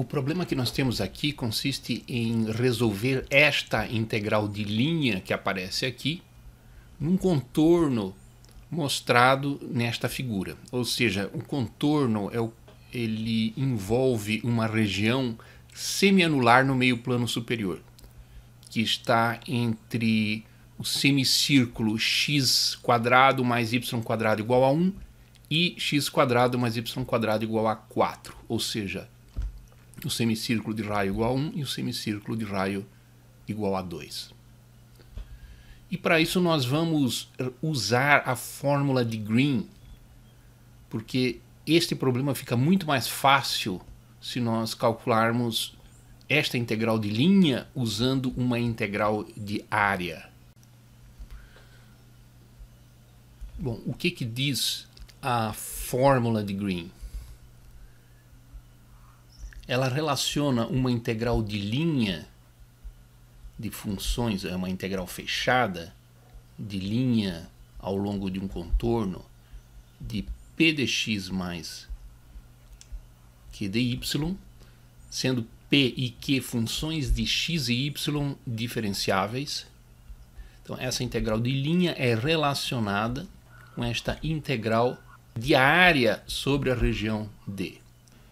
O problema que nós temos aqui consiste em resolver esta integral de linha que aparece aqui num contorno mostrado nesta figura. Ou seja, o contorno é o, ele envolve uma região semianular no meio plano superior, que está entre o semicírculo x quadrado mais y quadrado igual a 1 e x quadrado mais y quadrado igual a 4, ou seja, o semicírculo de raio igual a 1 e o semicírculo de raio igual a 2. E para isso nós vamos usar a fórmula de Green, porque este problema fica muito mais fácil se nós calcularmos esta integral de linha usando uma integral de área. Bom, o que, que diz a fórmula de Green? ela relaciona uma integral de linha de funções, é uma integral fechada de linha ao longo de um contorno de p dx mais q dy, sendo p e q funções de x e y diferenciáveis. Então essa integral de linha é relacionada com esta integral de área sobre a região D.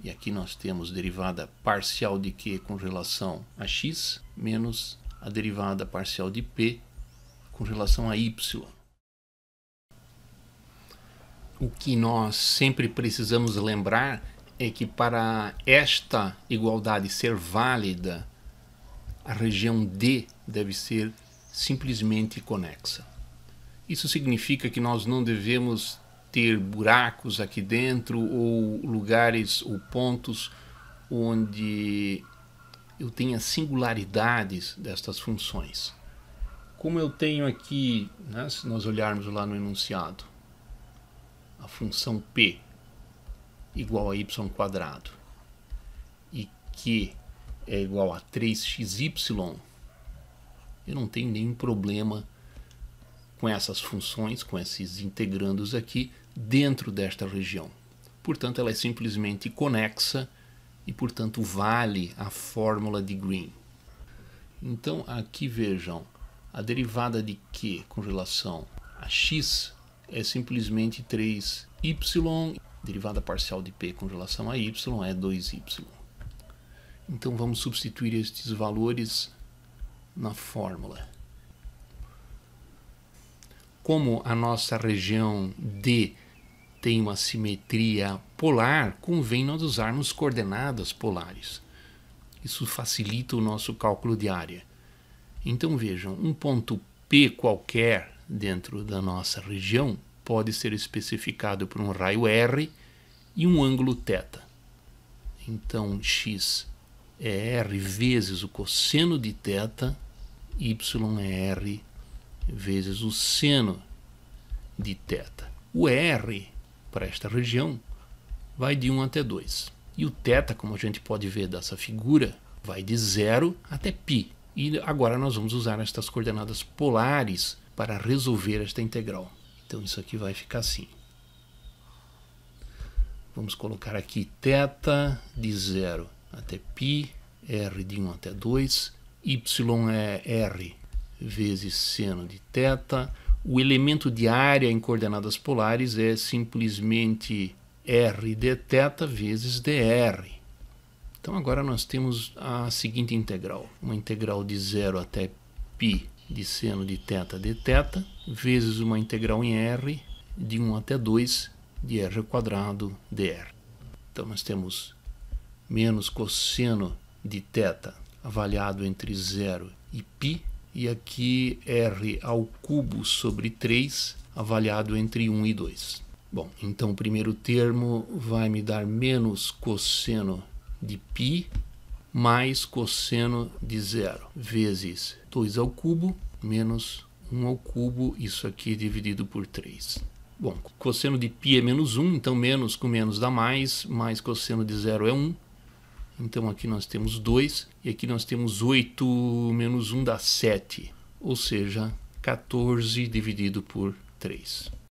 E aqui nós temos derivada parcial de Q com relação a X, menos a derivada parcial de P com relação a Y. O que nós sempre precisamos lembrar é que para esta igualdade ser válida, a região D deve ser simplesmente conexa. Isso significa que nós não devemos ter buracos aqui dentro ou lugares ou pontos onde eu tenha singularidades destas funções. Como eu tenho aqui, né, se nós olharmos lá no enunciado, a função p igual a y quadrado e q é igual a 3xy, eu não tenho nenhum problema com essas funções, com esses integrandos aqui, dentro desta região. Portanto, ela é simplesmente conexa e, portanto, vale a fórmula de Green. Então, aqui vejam, a derivada de Q com relação a x é simplesmente 3y, derivada parcial de P com relação a y é 2y. Então, vamos substituir estes valores na fórmula como a nossa região D tem uma simetria polar, convém nós usarmos coordenadas polares. Isso facilita o nosso cálculo de área. Então vejam, um ponto P qualquer dentro da nossa região pode ser especificado por um raio R e um ângulo θ. Então x é R vezes o cosseno de θ, y é R vezes o seno de θ. O R para esta região vai de 1 até 2. E o θ, como a gente pode ver dessa figura, vai de 0 até π. E agora nós vamos usar estas coordenadas polares para resolver esta integral. Então isso aqui vai ficar assim. Vamos colocar aqui θ de 0 até π, r de 1 até 2, y é r vezes seno de θ. O elemento de área em coordenadas polares é simplesmente r de teta vezes dr. Então agora nós temos a seguinte integral, uma integral de zero até π de seno de θ de teta vezes uma integral em r de 1 até 2 de r quadrado dr. Então nós temos menos cosseno de θ avaliado entre zero e π e aqui R ao cubo sobre 3, avaliado entre 1 e 2. Bom, então o primeiro termo vai me dar menos cosseno de π mais cosseno de zero, vezes 2 ao cubo, menos 1 ao cubo, isso aqui dividido por 3. Bom, cosseno de π é menos 1, então menos com menos dá mais, mais cosseno de zero é 1, então aqui nós temos 2 e aqui nós temos 8 menos 1 dá 7, ou seja, 14 dividido por 3.